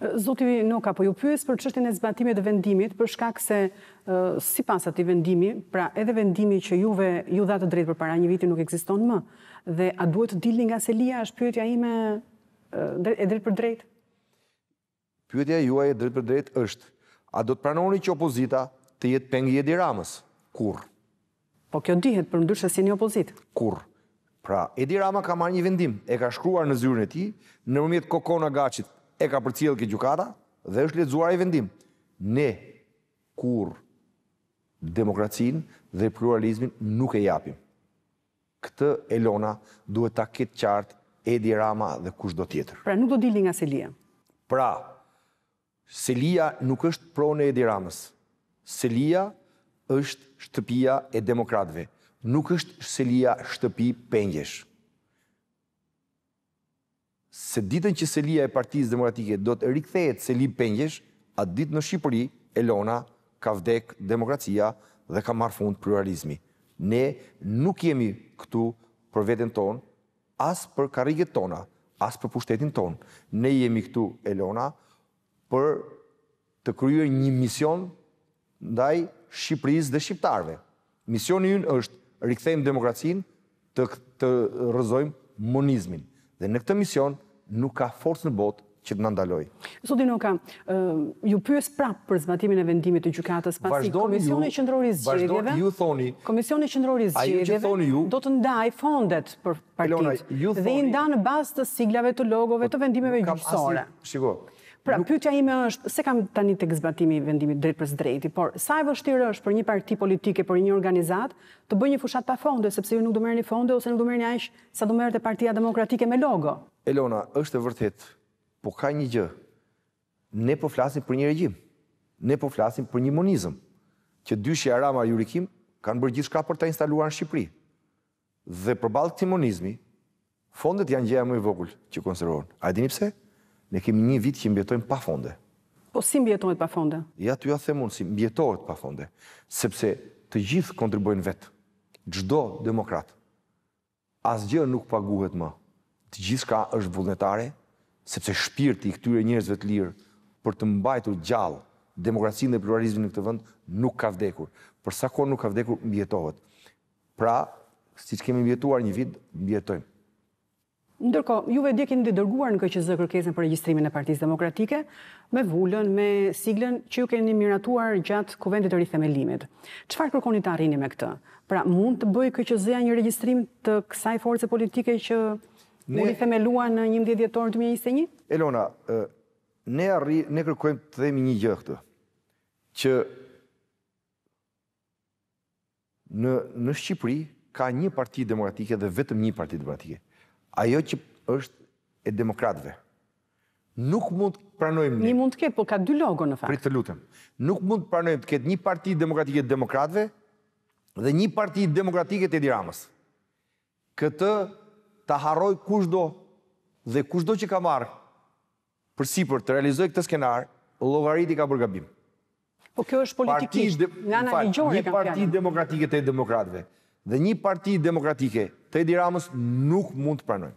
Zotë i Noka, po ju pyës për qështin e zbatimit dhe vendimit, për shkak se si pasat i vendimi, pra edhe vendimi që juve ju dhatë drejtë për para një viti nuk eksiston më, dhe a duhet të dilni nga selia, është pyëtja ime e drejtë për drejtë? Pyëtja juaj e drejtë për drejtë është, a do të pranoni që opozita të jetë pengi e diramës? Kur? Po kjo dihet për ndyrë që si një opozit. Kur? Pra, Edi Rama ka marrë një vendim, e ka shkruar në zyrën e ti, në mëmjet Kokona Gacit, e ka për cilë këtë gjukata dhe është letëzuar e vendim. Ne kur demokracinë dhe pluralizmin nuk e japim. Këtë elona duhet ta këtë qartë edi rama dhe kush do tjetër. Pra nuk do dilin nga selia? Pra, selia nuk është pronë edi Ramës. Selia është shtëpia e demokratve. Nuk është selia shtëpi pengjesh se ditën që Selia e Partisë Demokratike do të rikthehet Seli Pengjesh, atë ditë në Shqipëri Elona ka vdek demokracia dhe ka marrë fund pluralizmi. Ne nuk jemi këtu për veten tonë, as për karriget tona, as për pushtetin tonë. Ne jemi këtu Elona për të kryer një mision ndaj Shqipërisë dhe shqiptarëve. Misioni ynë është rikthejmë demokracinë, të, të rëzojmë monizmin. Dhe në këtë mision, nuk ka forës në botë që të nëndaloj. Sotin nuk ju pyës prapë për zbatimin e vendimit të gjukatës, pasi Komisioni Qëndroris Gjegjeve, Komisioni Qëndroris Gjegjeve, do të ndaj fondet për partit, dhe i nda në bastë të siglave të logove të vendimeve gjyqësore. Shiko, Pra, nuk... pyetja ime është, se kam tani tek zbatimi i vendimit drejt për drejti, por sa e vështirë është për një parti politike, për një organizat, të bëjë një fushat pa fonde, sepse ju nuk do merrni fonde ose nuk do merrni aq sa do merrte Partia Demokratike me logo. Elona, është e vërtet, po ka një gjë. Ne po flasim për një regjim. Ne po flasim për një monizëm që dyshi Arama Jurikim kanë bërë gjithçka për ta instaluar në Shqipëri. Dhe përballë këtij monizmi, fondet janë gjëja më e vogël që konsiderohen. A e dini pse? ne kemi një vit që mbjetojmë pa fonde. Po si mbjetojmë pa fonde? Ja, të ja themon, si mbjetojmë pa fonde, sepse të gjithë kontribuojnë vetë, gjdo demokrat, asgjë nuk paguhet më, të gjithë ka është vullnetare, sepse shpirti i këtyre njerëzve të lirë për të mbajtur gjallë demokracinë dhe pluralizmin në këtë vend nuk ka vdekur. Për sa kohë nuk ka vdekur, mbjetohet. Pra, siç kemi mbjetuar një vit, mbjetojmë. Ndërko, juve dje keni dhe dërguar në KQZ kërkesën për registrimin e partiz demokratike, me vullën, me siglën që ju keni miratuar gjatë kuvendit të rithemelimit. Qëfar kërkoni të arrini me këtë? Pra mund të bëjë KQZ a një registrim të kësaj forëse politike që ne... u rithemelua në një mdje në 2021? Elona, ne, arri, ne kërkojmë të themi një gjë këtë, që në, në Shqipëri ka një parti demokratike dhe vetëm një parti demokratike ajo që është e demokratëve. Nuk mund të pranojmë një... Një mund të ketë, po ka dy logo në fakt. Pritë të lutëm. Nuk mund të pranojmë të ketë një parti demokratike të demokratëve dhe një parti demokratike të ediramës. Këtë të harroj do dhe kushdo që ka marrë për për të realizoj këtë skenar, logarit i ka bërgabim. Po kjo është politikisht, nga nga një gjore kam kjana. Një parti demokratike të demokratëve dhe një parti demokratike të Edi Ramës nuk mund të pranojnë.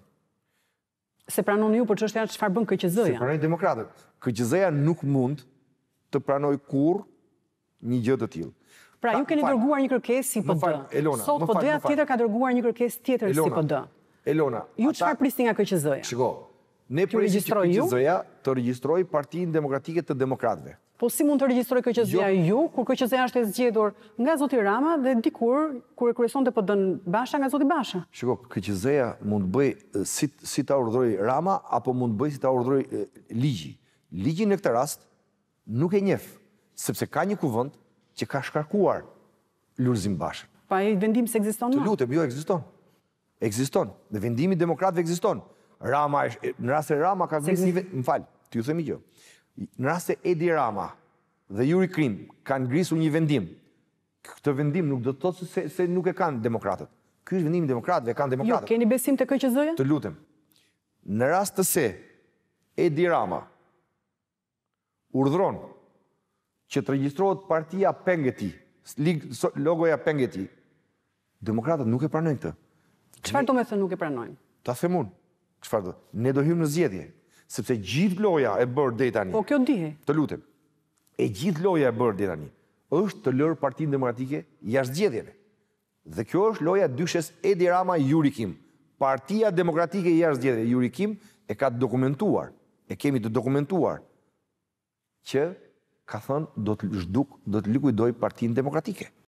Se pranon ju, për po që është janë që farë bënë këqëzëja? Se pranojnë demokratët. Këqëzëja nuk mund të pranoj kur një gjë të tilë. Pra, ju keni dërguar një kërkes si PD. Elona, Sot PD-a tjetër ka dërguar një kërkes tjetër si PD. Elona, Ju që farë pristin nga këqëzëja? Shiko, ne pristin që këqëzëja, të regjistroj partijin demokratike të demokratve. Po si mund të regjistroj këtë qëzëja jo. ju, kur këtë qëzëja është e zgjedor nga Zoti Rama dhe dikur, kur e kërëson të pëtë po basha nga Zoti Basha? Shiko, këtë qëzëja mund të bëj si të urdhroj Rama, apo mund të bëj si të urdhroj Ligi. Ligi në këtë rast nuk e njefë, sepse ka një kuvënd që ka shkarkuar lurëzim bashën. Pa e vendim se egziston në? Të lutëm, jo, egziston. Egziston. Dhe vendimi demokratve egziston. Rama, në rrasë e Rama ka vendim një më falë, ty themi Në rast se Edi Rama dhe Yuri Krim kanë grisur një vendim, këtë vendim nuk do të thotë se, se nuk e kanë demokratët. Ky është vendimi i demokratëve, kanë jo, demokratët. Jo, keni besim te KQZ-ja? Të lutem. Në rast të se Edi Rama urdhron që të regjistrohet partia Pengeti, logoja Pengeti, demokratët nuk e pranojnë këtë. Çfarë do me thënë nuk e pranojnë? Ta themun, unë. Çfarë Ne do hyjmë në zgjedhje sepse gjithë loja e bërë dhe tani. Po, kjo ndihë. Të lutim. E gjithë loja e bërë dhe tani është të lërë partinë demokratike jashtë gjedhjeve. Dhe kjo është loja dyshes Edi Rama Jurikim. Partia demokratike jashtë gjedhjeve Jurikim e ka dokumentuar, e kemi të dokumentuar, që ka thënë do të zhduk, do të likuidoj partinë demokratike.